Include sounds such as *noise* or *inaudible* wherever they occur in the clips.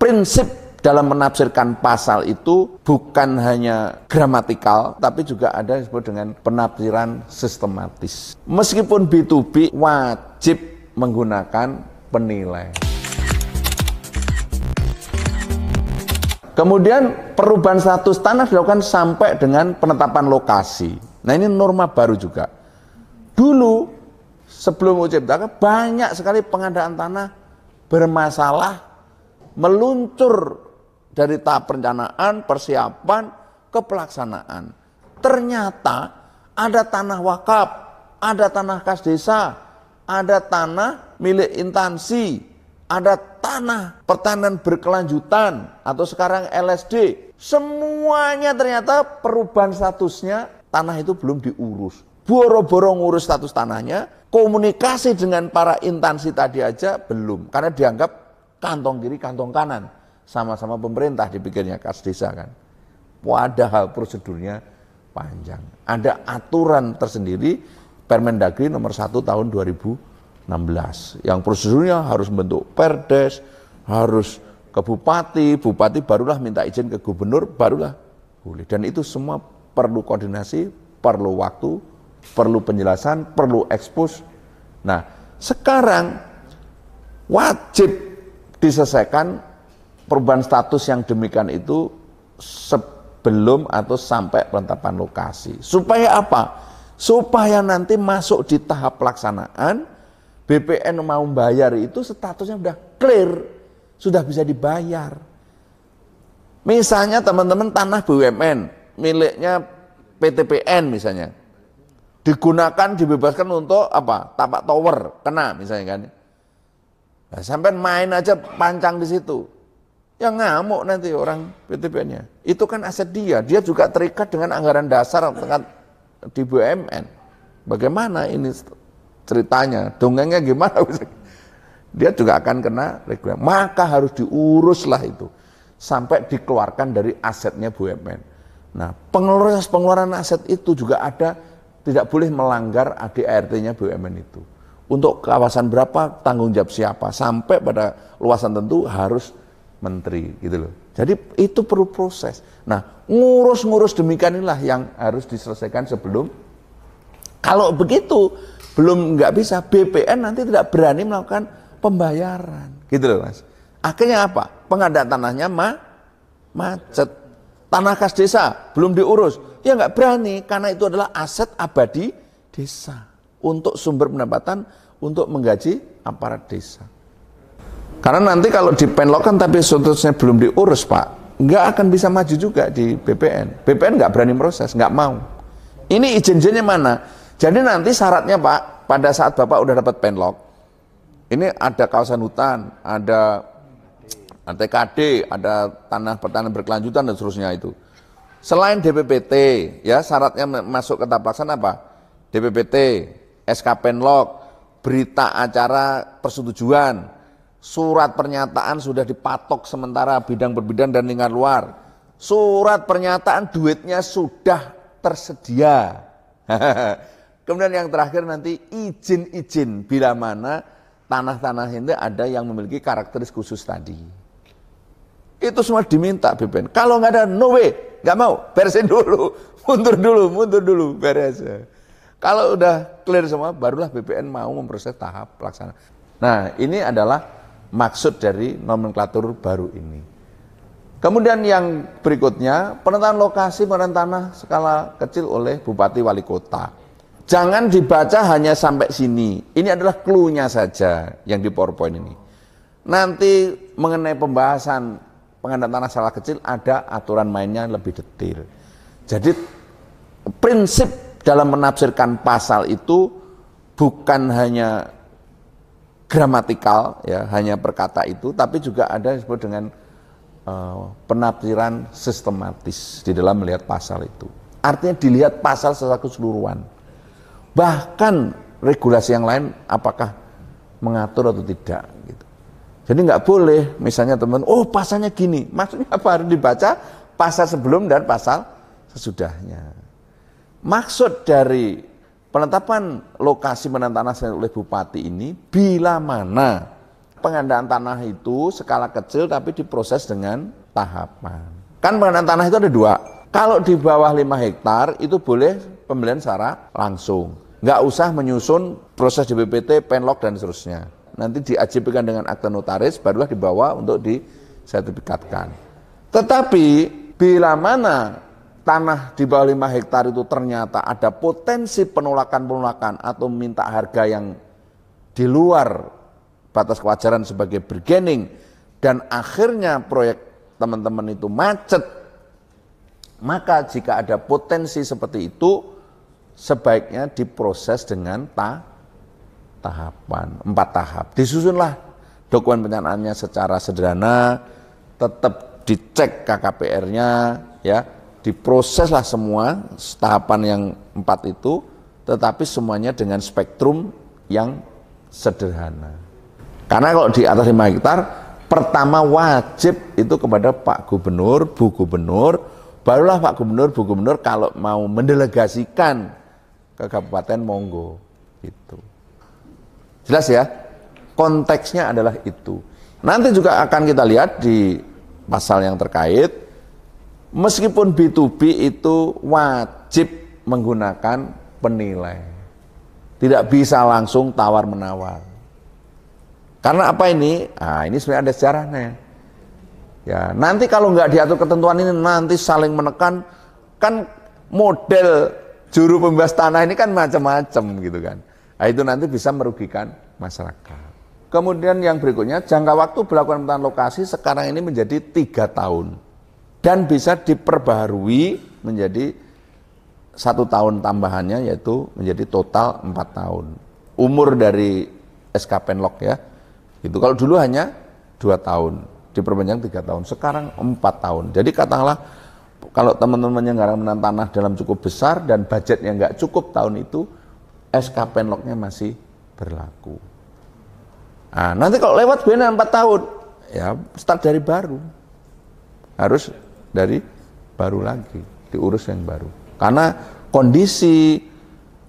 prinsip dalam menafsirkan pasal itu bukan hanya gramatikal, tapi juga ada yang disebut dengan penafsiran sistematis. Meskipun B2B wajib menggunakan penilai. Kemudian perubahan status tanah dilakukan sampai dengan penetapan lokasi. Nah ini norma baru juga. Dulu sebelum ucap banyak sekali pengadaan tanah bermasalah meluncur dari tahap perencanaan, persiapan, ke pelaksanaan. Ternyata ada tanah wakaf, ada tanah kas desa, ada tanah milik intansi, ada tanah pertanian berkelanjutan atau sekarang LSD. Semuanya ternyata perubahan statusnya tanah itu belum diurus. Boro-boro ngurus status tanahnya, komunikasi dengan para intansi tadi aja belum karena dianggap kantong kiri, kantong kanan. Sama-sama pemerintah dipikirnya kas desa kan. Padahal prosedurnya panjang. Ada aturan tersendiri Permendagri nomor 1 tahun 2016 yang prosedurnya harus membentuk perdes, harus ke bupati, bupati barulah minta izin ke gubernur, barulah boleh. Dan itu semua perlu koordinasi, perlu waktu, perlu penjelasan, perlu ekspos. Nah, sekarang wajib diselesaikan perubahan status yang demikian itu sebelum atau sampai penetapan lokasi. Supaya apa? Supaya nanti masuk di tahap pelaksanaan, BPN mau bayar itu statusnya sudah clear, sudah bisa dibayar. Misalnya teman-teman tanah BUMN, miliknya PTPN misalnya, digunakan dibebaskan untuk apa? Tapak tower, kena misalnya kan Nah, sampai main aja pancang di situ. Ya ngamuk nanti orang ptpn nya Itu kan aset dia. Dia juga terikat dengan anggaran dasar dengan di BUMN. Bagaimana ini ceritanya? Dongengnya gimana? *laughs* Dia juga akan kena regulasi. Maka harus diuruslah itu. Sampai dikeluarkan dari asetnya BUMN. Nah, pengeluaran pengeluaran aset itu juga ada tidak boleh melanggar ADART-nya BUMN itu. Untuk kawasan berapa, tanggung jawab siapa, sampai pada luasan tentu harus menteri gitu loh. Jadi itu perlu proses. Nah, ngurus-ngurus demikian inilah yang harus diselesaikan sebelum kalau begitu belum nggak bisa BPN nanti tidak berani melakukan pembayaran gitu loh mas. Akhirnya apa? Pengadaan tanahnya ma macet. Tanah kas desa belum diurus. Ya nggak berani karena itu adalah aset abadi desa untuk sumber pendapatan untuk menggaji aparat desa. Karena nanti kalau di dipenlokkan tapi statusnya belum diurus Pak, nggak akan bisa maju juga di BPN. BPN nggak berani proses, nggak mau. Ini izin-izinnya mana? Jadi nanti syaratnya Pak, pada saat Bapak udah dapat penlok, ini ada kawasan hutan, ada TKD, ada tanah pertanian berkelanjutan dan seterusnya itu. Selain DPPT, ya syaratnya masuk ke tapak apa? DPPT, SK Penlok, berita acara persetujuan, surat pernyataan sudah dipatok sementara bidang berbidang dan lingkar luar. Surat pernyataan duitnya sudah tersedia. *laughs* Kemudian yang terakhir nanti izin-izin bila mana tanah-tanah ini ada yang memiliki karakteris khusus tadi. Itu semua diminta BPN. Kalau nggak ada no way, nggak mau, beresin dulu, *laughs* mundur dulu, mundur dulu, beres. Kalau udah clear semua, barulah BPN mau memproses tahap pelaksanaan. Nah, ini adalah maksud dari nomenklatur baru ini. Kemudian yang berikutnya, penentuan lokasi penentuan tanah skala kecil oleh Bupati Wali Kota. Jangan dibaca hanya sampai sini. Ini adalah clue-nya saja yang di PowerPoint ini. Nanti mengenai pembahasan pengadaan tanah skala kecil ada aturan mainnya lebih detail. Jadi prinsip dalam menafsirkan pasal itu bukan hanya gramatikal ya hanya perkata itu tapi juga ada disebut dengan uh, penafsiran sistematis di dalam melihat pasal itu artinya dilihat pasal secara keseluruhan bahkan regulasi yang lain apakah mengatur atau tidak gitu jadi nggak boleh misalnya teman oh pasalnya gini maksudnya apa harus dibaca pasal sebelum dan pasal sesudahnya Maksud dari penetapan lokasi tanah oleh bupati ini bila mana pengandaan tanah itu skala kecil tapi diproses dengan tahapan. Kan pengandaan tanah itu ada dua. Kalau di bawah 5 hektar itu boleh pembelian secara langsung. Nggak usah menyusun proses BPT, penlock dan seterusnya. Nanti diajibkan dengan akta notaris, barulah dibawa untuk disertifikatkan. Tetapi bila mana tanah di bawah 5 hektar itu ternyata ada potensi penolakan-penolakan atau minta harga yang di luar batas kewajaran sebagai bergening dan akhirnya proyek teman-teman itu macet maka jika ada potensi seperti itu sebaiknya diproses dengan ta tahapan empat tahap disusunlah dokumen penyanaannya secara sederhana tetap dicek KKPR-nya ya diproseslah semua tahapan yang empat itu, tetapi semuanya dengan spektrum yang sederhana. Karena kalau di atas 5 hektar, pertama wajib itu kepada Pak Gubernur, Bu Gubernur, barulah Pak Gubernur, Bu Gubernur kalau mau mendelegasikan ke kabupaten monggo itu. Jelas ya? Konteksnya adalah itu. Nanti juga akan kita lihat di pasal yang terkait Meskipun B2B itu wajib menggunakan penilai. Tidak bisa langsung tawar-menawar. Karena apa ini? Ah, ini sebenarnya ada sejarahnya. Ya, nanti kalau nggak diatur ketentuan ini nanti saling menekan kan model juru pembebas tanah ini kan macam-macam gitu kan. Nah, itu nanti bisa merugikan masyarakat. Kemudian yang berikutnya jangka waktu berlakukan lokasi sekarang ini menjadi tiga tahun dan bisa diperbaharui menjadi satu tahun tambahannya yaitu menjadi total empat tahun umur dari SK Penlok ya itu kalau dulu hanya dua tahun diperpanjang tiga tahun sekarang empat tahun jadi katakanlah kalau teman-teman yang nggak menang tanah dalam cukup besar dan budget yang nggak cukup tahun itu SK Penloknya masih berlaku nah nanti kalau lewat benar empat tahun ya start dari baru harus dari baru lagi, diurus yang baru. Karena kondisi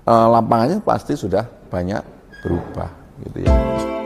uh, lapangannya pasti sudah banyak berubah gitu ya.